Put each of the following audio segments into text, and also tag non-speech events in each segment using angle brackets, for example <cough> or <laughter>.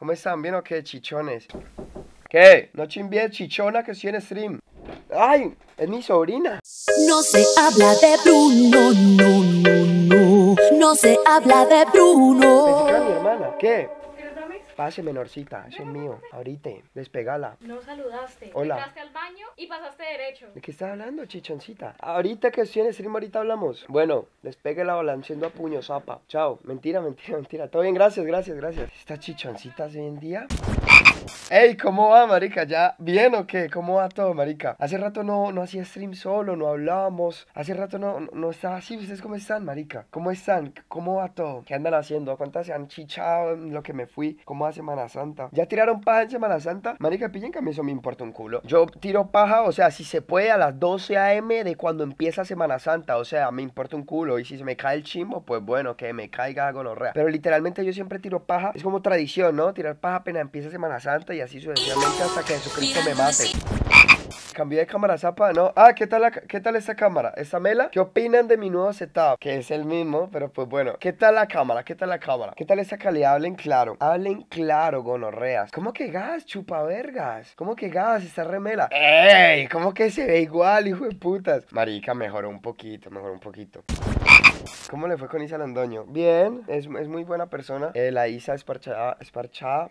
¿Cómo están? ¿Bien o qué, chichones? ¿Qué? No chimbié, chichona, que estoy en stream. ¡Ay! Es mi sobrina. No se habla de Bruno, no, no, no. No se habla de Bruno. ¿Qué? mi hermana. ¿Qué? Pase, menorcita, eso es mío. Ahorita, despegala. No saludaste. Hola. Entraste al baño y pasaste derecho. ¿De qué estás hablando, chichoncita? Ahorita que estoy en stream, ahorita hablamos. Bueno, la balanceando a puño, zapa. Chao. Mentira, mentira, mentira. Todo bien, gracias, gracias, gracias. Estas chichoncitas hoy en día. Ey, ¿cómo va, marica? ¿Ya bien o qué? ¿Cómo va todo, marica? Hace rato no, no hacía stream solo, no hablábamos. Hace rato no, no, estaba así. ¿Ustedes cómo están, marica? ¿Cómo están? ¿Cómo va todo? ¿Qué andan haciendo? ¿Cuántas se han chichado en lo que me fui? ¿Cómo va Semana Santa? ¿Ya tiraron paja en Semana Santa? Marica, pillen que a mí eso me importa un culo. Yo tiro paja, o sea, si se puede, a las 12 a.m. de cuando empieza Semana Santa. O sea, me importa un culo. Y si se me cae el chimbo, pues bueno, que me caiga gonorrea. Pero literalmente yo siempre tiro paja. Es como tradición, ¿no? Tirar paja apenas empieza Semana Santa y así sucesivamente hasta que Jesucristo me mate. Cambié de cámara zapa, ¿no? Ah, ¿qué tal, la, ¿qué tal esta cámara? ¿Esa mela? ¿Qué opinan de mi nuevo setup? Que es el mismo, pero pues bueno. ¿Qué tal la cámara? ¿Qué tal la cámara? ¿Qué tal esa calidad? Hablen claro. Hablen claro, gonorreas. ¿Cómo que gas, chupa chupavergas? ¿Cómo que gas esta remela? ¡Ey! ¿Cómo que se ve igual, hijo de putas? Marica, mejoró un poquito, mejoró un poquito. ¿Cómo le fue con Isa Londoño? Bien, es, muy buena persona. Eh, la Isa es parchada,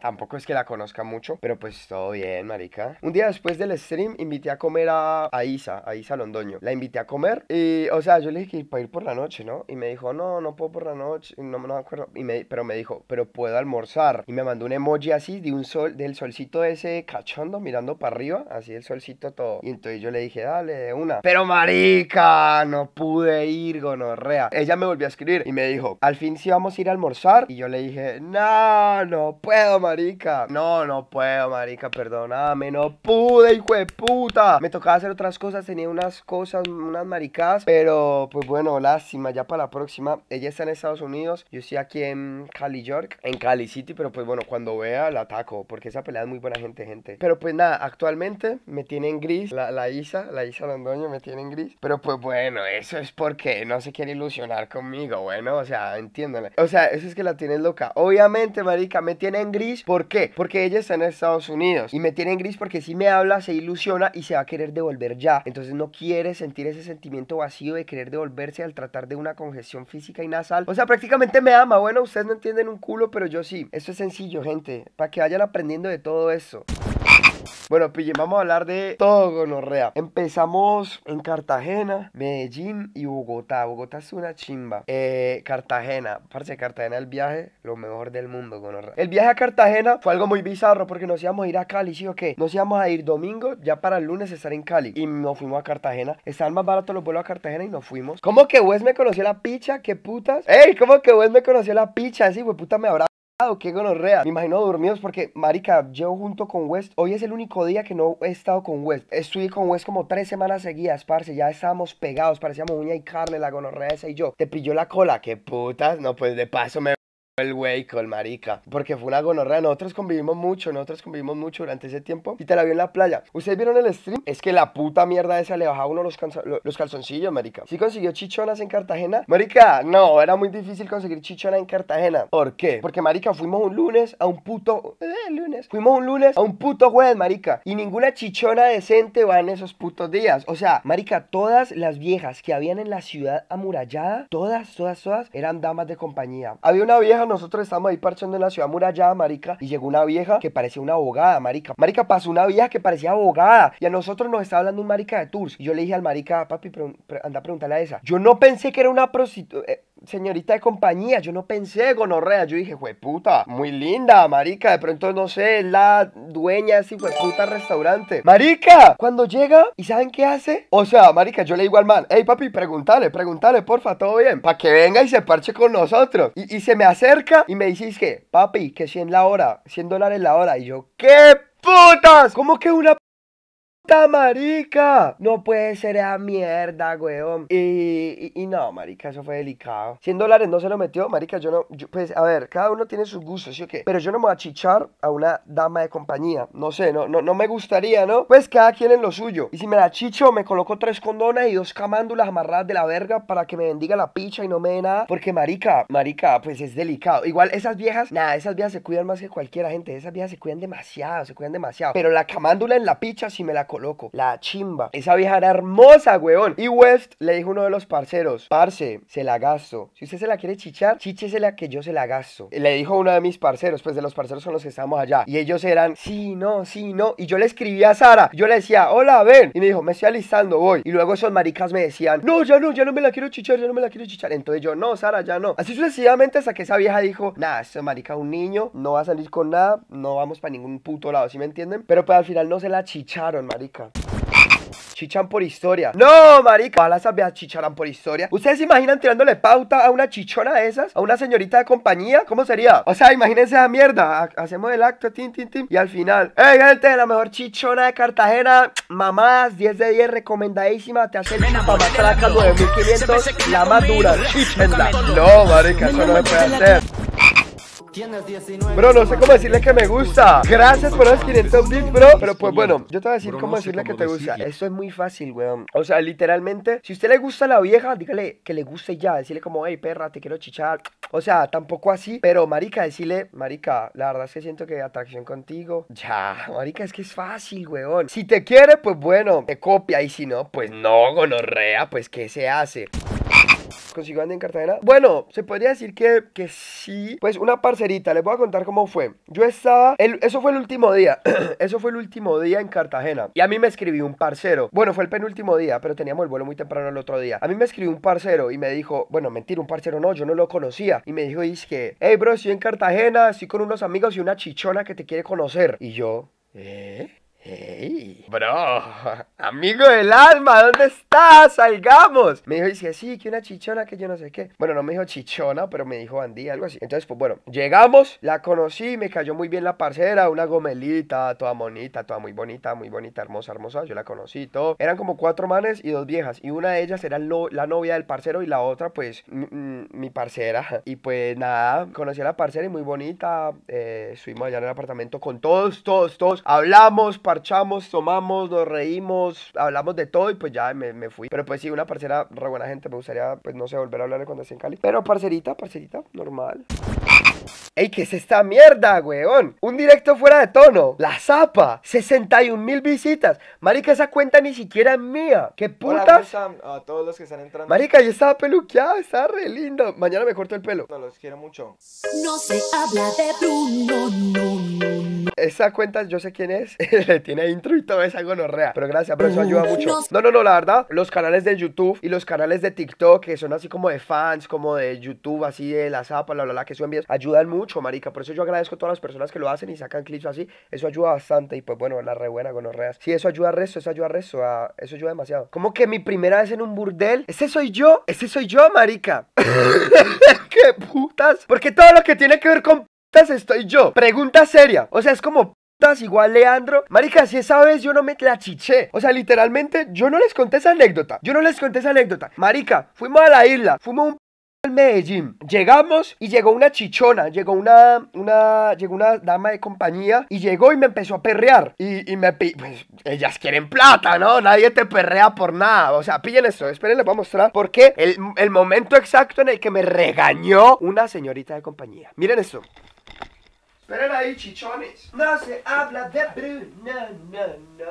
Tampoco es que la conozca mucho, pero pues todo bien, marica. Un día después del stream invité a comer a, a Isa, a Isa Londoño. La invité a comer y, o sea, yo le dije que ir para ir por la noche, ¿no? Y me dijo, no, no puedo por la noche, no, me acuerdo. pero me dijo, pero puedo almorzar. Y me mandó un emoji así de un sol, del solcito ese cachondo mirando para arriba, así el solcito todo. Y entonces yo le dije, dale, una. Pero marica, no pude ir, gonorrea ella me volvió a escribir y me dijo, al fin sí vamos a ir a almorzar. Y yo le dije, no, no puedo, marica. No, no puedo, marica, perdóname, no pude, hijo de puta. Me tocaba hacer otras cosas, tenía unas cosas, unas maricadas, pero pues bueno, lástima, ya para la próxima. Ella está en Estados Unidos, yo estoy aquí en Cali, York, en Cali City, pero pues bueno, cuando vea la ataco, porque esa pelea es muy buena gente, gente. Pero pues nada, actualmente me tiene en gris, la, Isa, la Isa Londoño me tiene tienen gris, pero pues bueno, eso es porque no se quiere ilusionar conmigo, bueno, o sea, entiéndole. O sea, eso es que la tienes loca. Obviamente, marica, me tiene en gris, ¿por qué? Porque ella está en Estados Unidos y me tiene en gris porque si me habla, se ilusiona y se va a querer devolver ya. Entonces no quiere sentir ese sentimiento vacío de querer devolverse al tratar de una congestión física y nasal. O sea, prácticamente me ama. Bueno, ustedes no entienden un culo, pero yo sí. Esto es sencillo, gente, para que vayan aprendiendo de todo eso. Bueno, Pille, vamos a hablar de todo gonorrea. Empezamos en Cartagena, Medellín y Bogotá. Bogotá es una chimba. Eh, Cartagena, parce, Cartagena el viaje, lo mejor del mundo, gonorrea. El viaje a Cartagena fue algo muy bizarro porque nos íbamos a ir a Cali, ¿sí o qué? Nos íbamos a ir domingo, ya para el lunes estar en Cali. Y nos fuimos a Cartagena. Estaban más baratos los vuelos a Cartagena y nos fuimos. ¿Cómo que Wes me conoció la picha? ¿Qué putas? ¡Ey! ¿Cómo que Wes me conoció la picha? Así güey, puta me habrá qué gonorrea. Me imagino dormidos porque, marica, yo junto con West. Hoy es el único día que no he estado con West. Estuve con West como tres semanas seguidas, parce. Ya estábamos pegados, parecíamos uña y carne, la gonorrea esa y yo. Te pilló la cola, qué putas. No, pues de paso me el wey, con marica, porque fue una gonorrea, nosotros convivimos mucho, nosotros convivimos mucho durante ese tiempo y te la vi en la playa. ¿Ustedes vieron el stream? Es que la puta mierda esa le bajaba uno los, los calzoncillos, marica. Si consiguió chichonas en Cartagena? Marica, no, era muy difícil conseguir chichona en Cartagena. ¿Por qué? Porque marica, fuimos un lunes a un puto eh, lunes, fuimos un lunes a un puto jueves, marica, y ninguna chichona decente va en esos putos días. O sea, marica, todas las viejas que habían en la ciudad amurallada, todas, todas, todas eran damas de compañía. Había una vieja nosotros estábamos ahí parchando en la ciudad murallada, marica, y llegó una vieja que parecía una abogada, marica. Marica, pasó una vieja que parecía abogada, y a nosotros nos estaba hablando un marica de tours. Y yo le dije al marica, ah, papi, anda a preguntarle a esa. Yo no pensé que era una prostituta. Eh, señorita de compañía. Yo no pensé gonorrea. Yo dije, puta, muy linda, marica. De pronto, no sé, la dueña de ese puta restaurante. Marica, cuando llega, ¿y saben qué hace? O sea, marica, yo le digo al man, hey papi, pregúntale, pregúntale, porfa, todo bien. Para que venga y se parche con nosotros. Y, se me acerca y me dice, es que, papi, que 100 la hora, 100 dólares la hora. Y yo, ¿qué putas? ¿Cómo que una marica! No puede ser esa mierda, weón. Y, no, marica, eso fue delicado. 100 dólares no se lo metió, marica, yo no... pues, a ver, cada uno tiene sus gustos, ¿sí o qué? Pero yo no me voy a chichar a una dama de compañía. No sé, no, no, no me gustaría, ¿no? Pues cada quien en lo suyo. Y si me la chicho, me coloco tres condonas y dos camándulas amarradas de la verga para que me bendiga la picha y no me dé nada. Porque, marica, marica, pues es delicado. Igual esas viejas, nada, esas viejas se cuidan más que cualquiera, gente. Esas viejas se cuidan demasiado, se cuidan demasiado. Pero la camándula en la picha, si me la loco, La chimba. Esa vieja era hermosa, weón. Y West le dijo a uno de los parceros, parce, se la gasto. Si usted se la quiere chichar, chichesela que yo se la gasto. Le dijo uno de mis parceros, pues de los parceros son los que estábamos allá. Y ellos eran, sí, no, sí, no. Y yo le escribí a Sara. Yo le decía, hola, ven. Y me dijo, me estoy alistando, voy. Y luego esos maricas me decían, no, ya no, ya no me la quiero chichar, ya no me la quiero chichar. Entonces yo, no, Sara, ya no. Así sucesivamente hasta que esa vieja dijo, nada, este marica un niño, no va a salir con nada, no vamos para ningún puto lado, ¿sí me entienden? Pero pues al final no se la chicharon, man. Chichan por historia. No, marica. Ojalá esas chicharan chicharán por historia. ¿Ustedes se imaginan tirándole pauta a una chichona de esas? ¿A una señorita de compañía? ¿Cómo sería? O sea, imagínense la mierda. Hacemos el acto, tin, tin, tin. Y al final, ¡Ey, gente! La mejor chichona de Cartagena. Mamás, 10 de 10, recomendadísima. Te hace chupa 9500. La más dura. <laughs> No, marica, eso no se puede hacer. Bro, no sé cómo decirle que me gusta. Gracias por los 500 bits, bro. Pero pues bueno, yo te voy a decir cómo decirle que te gusta. Eso es muy fácil, weón. O sea, literalmente, si usted le gusta a la vieja, dígale que le guste ya. Decirle como, hey, perra, te quiero chichar. O sea, tampoco así. Pero, marica, decirle, marica, la verdad es que siento que hay atracción contigo. Ya, marica, es que es fácil, weón. Si te quiere, pues bueno, te copia. Y si no, pues no, gonorrea, pues ¿qué se hace? en Cartagena. Bueno, se podría decir que, sí. Pues una parcerita, les voy a contar cómo fue. Yo estaba, eso fue el último día. <clears throat> eso fue el último día en Cartagena. Y a mí me escribió un parcero. Bueno, fue el penúltimo día, pero teníamos el vuelo muy temprano el otro día. A mí me escribió un parcero y me dijo, bueno, mentira, un parcero no, yo no lo conocía. Y me dijo, es que, hey, bro, estoy en Cartagena, estoy con unos amigos y una chichona que te quiere conocer. Y yo, ¿eh? Hey, bro, <laughs> amigo del alma, ¿dónde estás? Salgamos. Me dijo, dice, sí, que una chichona que yo no sé qué. Bueno, no me dijo chichona, pero me dijo bandía, algo así. Entonces, pues bueno, llegamos, la conocí, me cayó muy bien la parcera, una gomelita, toda monita, toda muy bonita, muy bonita, hermosa, hermosa. Yo la conocí, todo. Eran como cuatro manes y dos viejas. Y una de ellas era la novia del parcero y la otra, pues, mi parcera. Y pues nada, conocí a la parcera y muy bonita. Eh, subimos allá en el apartamento con todos, todos, todos. Hablamos, para Chamos, tomamos, nos reímos, hablamos de todo y pues ya me, me fui. Pero pues sí, una parcera re buena gente, me gustaría, pues no sé, volver a hablarle cuando esté en Cali. Pero parcerita, parcerita, normal. ¡Ey, qué es esta mierda, weón! Un directo fuera de tono. La zapa. 61 mil visitas. Marica, esa cuenta ni siquiera es mía. ¡Qué putas! a todos los que están entrando. Marica, yo estaba peluqueada, estaba re lindo. Mañana me corto el pelo. No, los quiero mucho. No se habla de Bruno, no, no. Esa cuenta, yo sé quién es. <laughs> Le tiene intro y todo esa gonorrea. Pero gracias, pero eso ayuda mucho. No, no, no, la verdad, los canales de YouTube y los canales de TikTok, que son así como de fans, como de YouTube, así de la zapa, La, la, la que suben bien, ayuda mucho, marica. Por eso yo agradezco a todas las personas que lo hacen y sacan clips así. Eso ayuda bastante. Y pues bueno, la re buena reas Sí, eso ayuda a resto, eso ayuda a resto. A... Eso ayuda demasiado. Como que mi primera vez en un burdel. Ese soy yo. Ese soy yo, marica. <laughs> ¡Qué putas! Porque todo lo que tiene que ver con putas estoy yo. Pregunta seria. O sea, es como igual Leandro. Marica, si esa vez yo no me la chiche O sea, literalmente, yo no les conté esa anécdota. Yo no les conté esa anécdota. Marica, fuimos a la isla, fuimos un Medellín. Llegamos y llegó una chichona, llegó una, una, llegó una dama de compañía y llegó y me empezó a perrear. Y, y me pues, ellas quieren plata, ¿no? Nadie te perrea por nada. O sea, pillen esto, esperen, les voy a mostrar porque el, el momento exacto en el que me regañó una señorita de compañía. Miren esto. Esperen ahí, chichones. No se habla de Bruno, no, no no,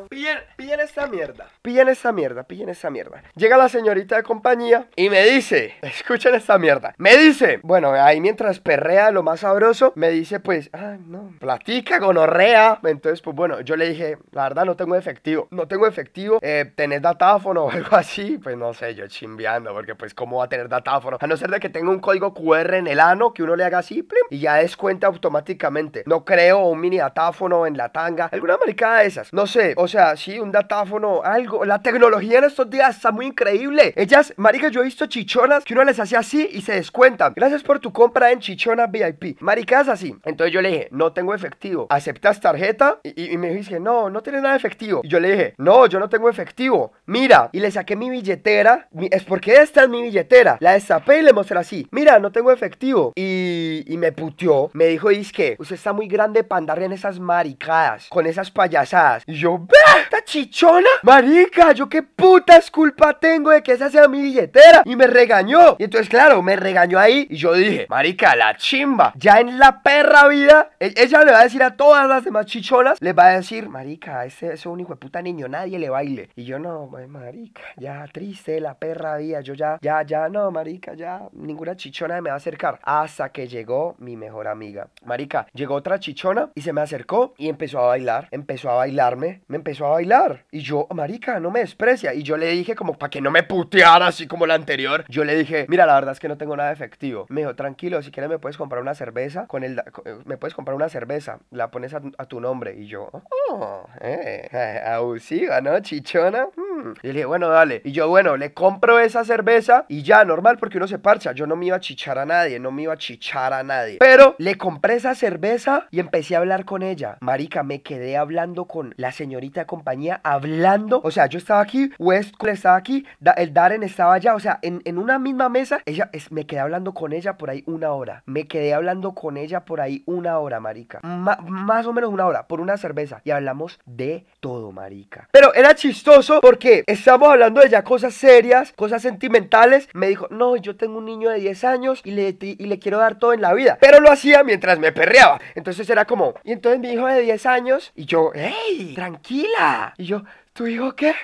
no. Pillen, pillen esta mierda. Pillen esta mierda, pillen esta mierda. Llega la señorita de compañía y me dice, <laughs> escuchen esta mierda. Me dice, bueno, ahí mientras perrea lo más sabroso, me dice pues, ah, no, platica, gonorrea. Entonces, pues bueno, yo le dije, la verdad no tengo efectivo. No tengo efectivo. Eh, ¿Tenés datáfono o algo así? Pues no sé, yo chimbeando, porque pues cómo va a tener datáfono. A no ser de que tenga un código QR en el ano, que uno le haga así, plim, y ya descuenta automáticamente. No creo un mini datáfono en la tanga. Alguna maricada de esas no sé, o sea, sí, un datáfono, algo. La tecnología en estos días está muy increíble. Ellas, maricas, yo he visto chichonas que uno les hace así y se descuentan. Gracias por tu compra en chichonas VIP. Maricas así. Entonces yo le dije, no tengo efectivo. ¿Aceptas tarjeta? Y, me dije, no, no tienes nada efectivo. Y yo le dije, no, yo no tengo efectivo. Mira, y le saqué mi billetera. es porque esta es mi billetera. La destapé y le mostré así. Mira, no tengo efectivo. Y, me puteó. Me dijo, que usted está muy grande para andar en esas maricadas, con esas payasadas. Y yo, ¡Bah! ¿Esta chichona? Marica, ¿yo qué putas culpa tengo de que esa sea mi billetera? Y me regañó. Y entonces, claro, me regañó ahí. Y yo dije, Marica, la chimba. Ya en la perra vida, e, ella le va a decir a todas las demás chichonas, les va a decir, Marica, ese es un hijo de puta niño, nadie le baile. Y yo, no, Marica, ya triste la perra vida. Yo ya, ya, ya, no, Marica, ya, ninguna chichona me va a acercar. Hasta que llegó mi mejor amiga. Marica, llegó otra chichona y se me acercó y empezó a bailar. Empezó a bailar me empezó a bailar. Y yo, marica, no me desprecia. Y yo le dije como, para que no me puteara así como la anterior, yo le dije, mira, la verdad es que no tengo nada efectivo. Me dijo, tranquilo, si quieres me puedes comprar una cerveza con el... Eh, me puedes comprar una cerveza, la pones a, tu nombre. Y yo, oh, eh, eh abusiva, ¿no, chichona? Mm, y le dije, bueno, dale. Y yo, bueno, le compro esa cerveza y ya, normal, porque uno se parcha. Yo no me iba a chichar a nadie, no me iba a chichar a nadie. Pero le compré esa cerveza y empecé a hablar con ella. Marica, me quedé hablando con la señorita de compañía, hablando. O sea, yo estaba aquí, West west estaba aquí, el Darren estaba allá. O sea, en, una misma mesa, ella es, me quedé hablando con ella por ahí una hora. Me quedé hablando con ella por ahí una hora, marica. más o menos una hora, por una cerveza. Y hablamos de todo, marica. Pero era chistoso porque estamos hablando de ya cosas serias, cosas sentimentales, me dijo, no, yo tengo un niño de 10 años y le, y le quiero dar todo en la vida. Pero lo hacía mientras me perreaba. Entonces era como, y entonces mi hijo de 10 años, y yo, Ey, tranquila. Y yo, ¿Tu hijo qué?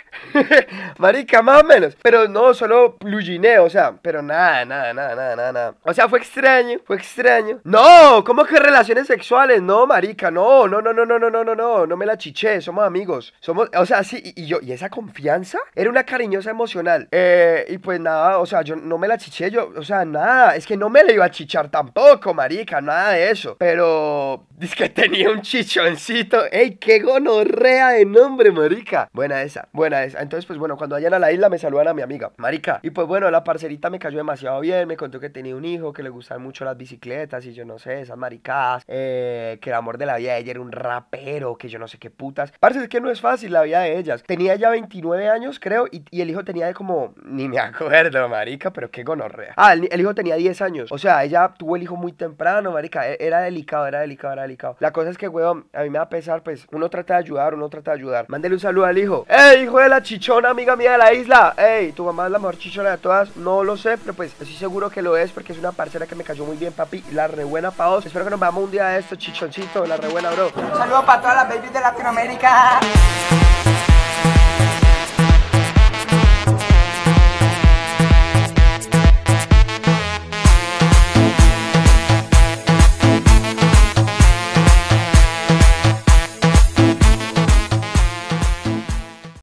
<laughs> Marica, más o menos. Pero no, solo pluginé, eh, o sea, pero nada, nada, nada, nada, nada, O sea, fue extraño, fue extraño. No, ¿cómo que relaciones sexuales? No, marica, no, no, no, no, no, no, no, no, no, no me la chiché, somos amigos. Somos, o sea, sí, y, yo, ¿y esa confianza? Era una cariñosa emocional. Eh, y pues nada, o sea, yo no me la chiché, yo, o sea, nada, es que no me la iba a chichar tampoco, marica, nada de eso. Pero, es que tenía un chichoncito. Ey, qué gonorrea de nombre, marica. Buena esa, buena esa. Entonces, pues bueno, cuando vayan a la isla me saludan a mi amiga, Marica. Y pues bueno, la parcerita me cayó demasiado bien, me contó que tenía un hijo, que le gustaban mucho las bicicletas y yo no sé, esas maricadas, eh, que el amor de la vida de ella era un rapero, que yo no sé qué putas. Parce, que no es fácil la vida de ellas. Tenía ya 29 años, creo, y, el hijo tenía de como, ni me acuerdo, Marica, pero qué gonorrea. Ah, el, hijo tenía 10 años. O sea, ella tuvo el hijo muy temprano, Marica. E, era delicado, era delicado, era delicado. La cosa es que, weón, a mí me va a pesar, pues uno trata de ayudar, uno trata de ayudar. Mándele un saludo al hijo ¡Ey, hijo de la chichona, amiga mía de la isla! ¡Ey, tu mamá es la mejor chichona de todas! No lo sé, pero pues estoy seguro que lo es porque es una parcera que me cayó muy bien, papi. La rebuena pa' Espero que nos vamos un día de esto, chichoncito. La rebuena, bro. Un saludo para todas las babies de Latinoamérica.